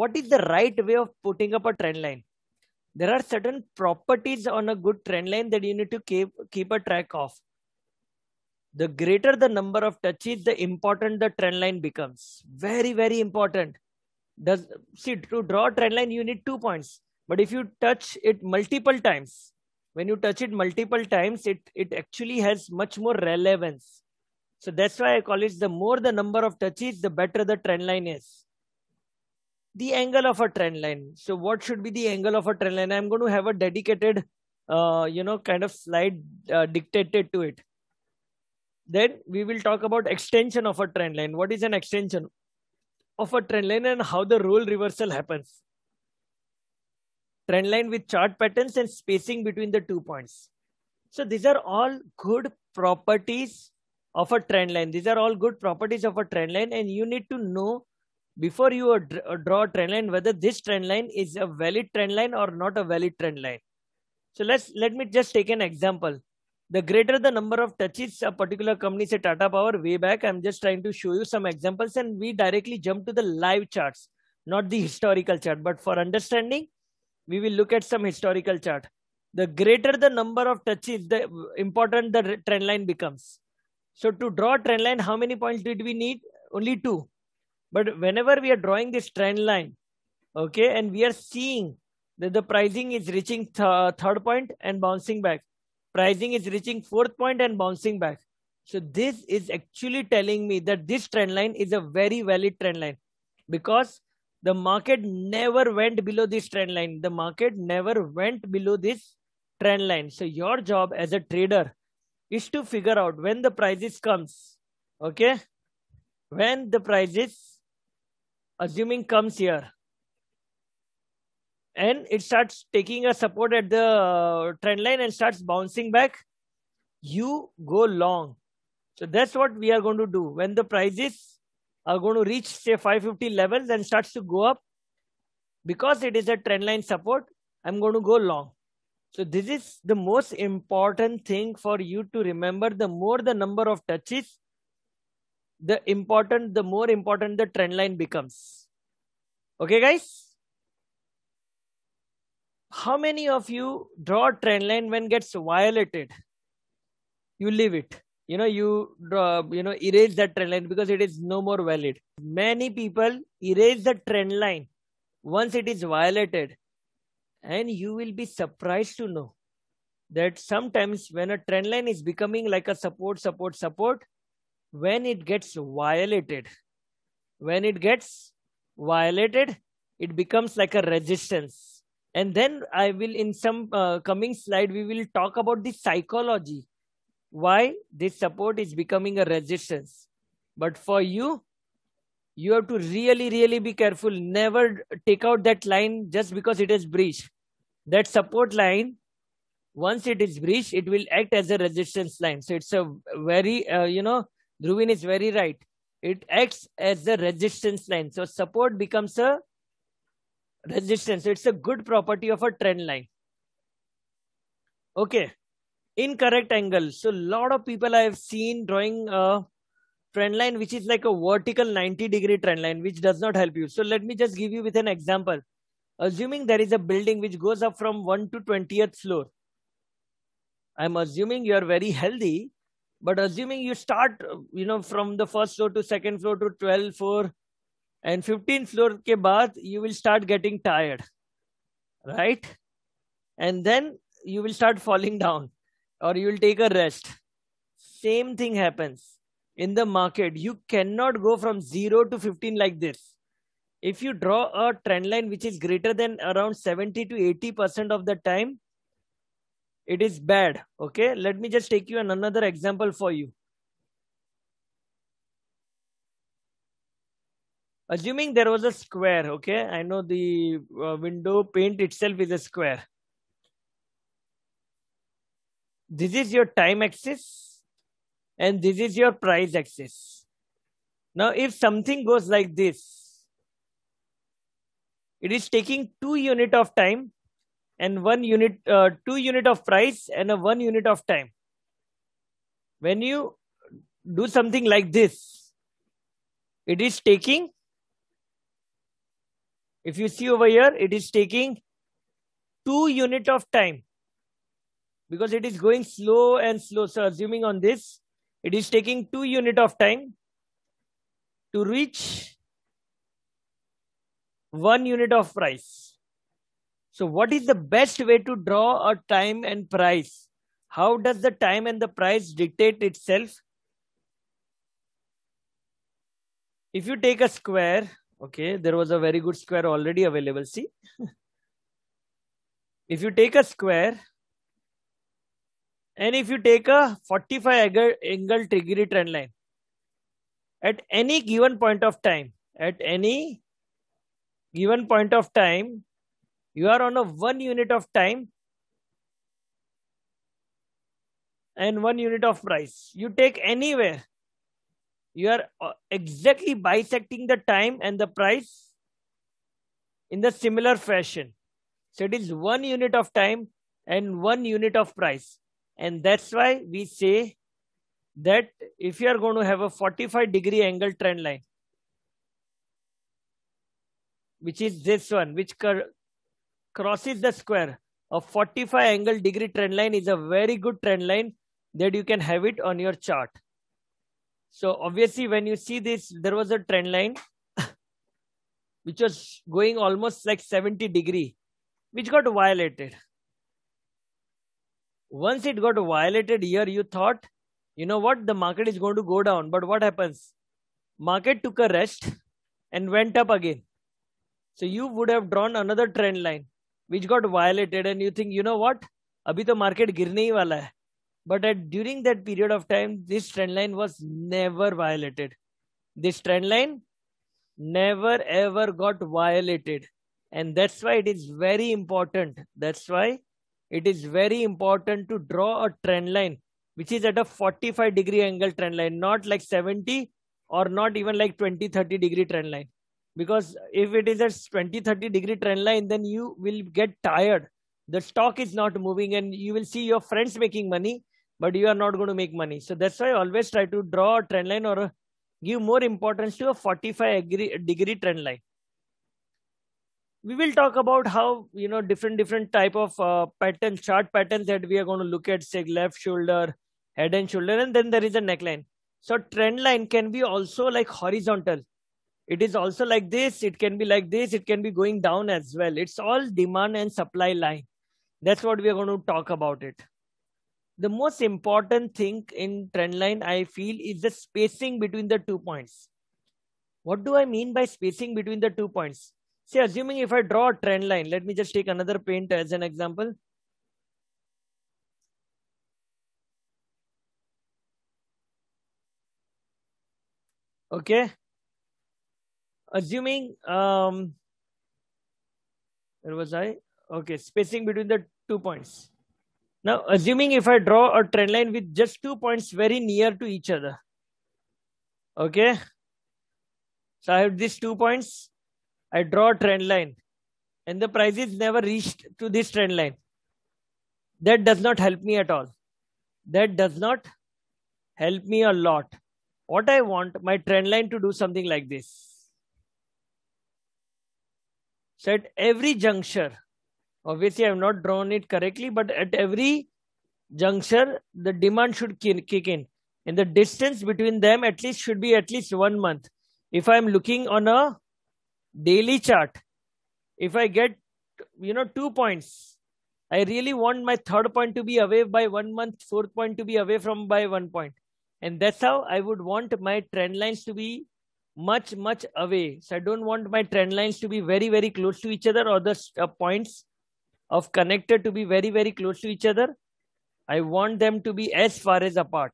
what is the right way of putting up a trend line there are certain properties on a good trend line that you need to keep keep a track of the greater the number of touches the important the trend line becomes very very important does see to draw a trend line you need two points but if you touch it multiple times when you touch it multiple times it it actually has much more relevance so that's why i call it the more the number of touches the better the trend line is the angle of a trend line. So what should be the angle of a trend line? I'm going to have a dedicated, uh, you know, kind of slide uh, dictated to it. Then we will talk about extension of a trend line. What is an extension of a trend line and how the role reversal happens? Trend line with chart patterns and spacing between the two points. So these are all good properties of a trend line. These are all good properties of a trend line and you need to know before you uh, draw a trend line whether this trend line is a valid trend line or not a valid trend line so let's let me just take an example the greater the number of touches a particular company say tata power way back i'm just trying to show you some examples and we directly jump to the live charts not the historical chart but for understanding we will look at some historical chart the greater the number of touches the important the trend line becomes so to draw trend line how many points did we need only two but whenever we are drawing this trend line, okay, and we are seeing that the pricing is reaching th third point and bouncing back. Pricing is reaching fourth point and bouncing back. So this is actually telling me that this trend line is a very valid trend line because the market never went below this trend line. The market never went below this trend line. So your job as a trader is to figure out when the prices comes. Okay. When the prices assuming comes here and it starts taking a support at the uh, trend line and starts bouncing back you go long so that's what we are going to do when the prices are going to reach say 550 levels and starts to go up because it is a trend line support i'm going to go long so this is the most important thing for you to remember the more the number of touches the important, the more important the trend line becomes. Okay, guys? How many of you draw trend line when gets violated? You leave it. You know, you draw, you know, erase that trend line because it is no more valid. Many people erase the trend line once it is violated. And you will be surprised to know that sometimes when a trend line is becoming like a support, support, support, when it gets violated when it gets violated it becomes like a resistance and then i will in some uh, coming slide we will talk about the psychology why this support is becoming a resistance but for you you have to really really be careful never take out that line just because it is breached that support line once it is breached it will act as a resistance line so it's a very uh, you know Dhruvin is very right. It acts as a resistance line. So support becomes a resistance. it's a good property of a trend line. Okay. Incorrect angle. So lot of people I have seen drawing a trend line which is like a vertical 90 degree trend line which does not help you. So let me just give you with an example. Assuming there is a building which goes up from 1 to 20th floor. I'm assuming you are very healthy but assuming you start, uh, you know, from the first floor to second floor to 12th floor and 15th floor ke baad, you will start getting tired, right? And then you will start falling down or you will take a rest. Same thing happens in the market. You cannot go from 0 to 15 like this if you draw a trend line which is greater than around 70 to 80 percent of the time it is bad okay let me just take you an another example for you assuming there was a square okay i know the uh, window paint itself is a square this is your time axis and this is your price axis now if something goes like this it is taking two unit of time and one unit, uh, two unit of price and a one unit of time. When you do something like this, it is taking, if you see over here, it is taking two unit of time because it is going slow and slow. So assuming on this, it is taking two unit of time to reach one unit of price. So what is the best way to draw a time and price? How does the time and the price dictate itself? If you take a square, okay, there was a very good square already available, see? if you take a square, and if you take a 45 angle degree trend line at any given point of time, at any given point of time, you are on a one unit of time and one unit of price. You take anywhere. You are uh, exactly bisecting the time and the price in the similar fashion. So it is one unit of time and one unit of price. And that's why we say that if you are going to have a 45 degree angle trend line, which is this one, which crosses the square, a 45 angle degree trend line is a very good trend line that you can have it on your chart. So obviously when you see this, there was a trend line which was going almost like 70 degree, which got violated. Once it got violated here, you thought, you know what, the market is going to go down. But what happens? Market took a rest and went up again. So you would have drawn another trend line which got violated and you think you know what abhi to market girne hi wala hai but at during that period of time this trend line was never violated this trend line never ever got violated and that's why it is very important that's why it is very important to draw a trend line which is at a 45 degree angle trend line not like 70 or not even like 20 30 degree trend line because if it is a 20 30 degree trend line then you will get tired the stock is not moving and you will see your friends making money but you are not going to make money so that's why I always try to draw a trend line or give more importance to a 45 degree trend line we will talk about how you know different different type of uh, pattern chart patterns that we are going to look at say left shoulder head and shoulder and then there is a neckline so trend line can be also like horizontal it is also like this it can be like this it can be going down as well it's all demand and supply line that's what we are going to talk about it the most important thing in trend line i feel is the spacing between the two points what do i mean by spacing between the two points say assuming if i draw a trend line let me just take another paint as an example okay assuming um, where was I? Okay, spacing between the two points. Now, assuming if I draw a trend line with just two points very near to each other, okay? So I have these two points. I draw a trend line and the price is never reached to this trend line. That does not help me at all. That does not help me a lot. What I want my trend line to do something like this. So at every juncture, obviously I have not drawn it correctly, but at every juncture, the demand should kick in. And the distance between them at least should be at least one month. If I'm looking on a daily chart, if I get, you know, two points, I really want my third point to be away by one month, fourth point to be away from by one point. And that's how I would want my trend lines to be much much away so i don't want my trend lines to be very very close to each other or the uh, points of connector to be very very close to each other i want them to be as far as apart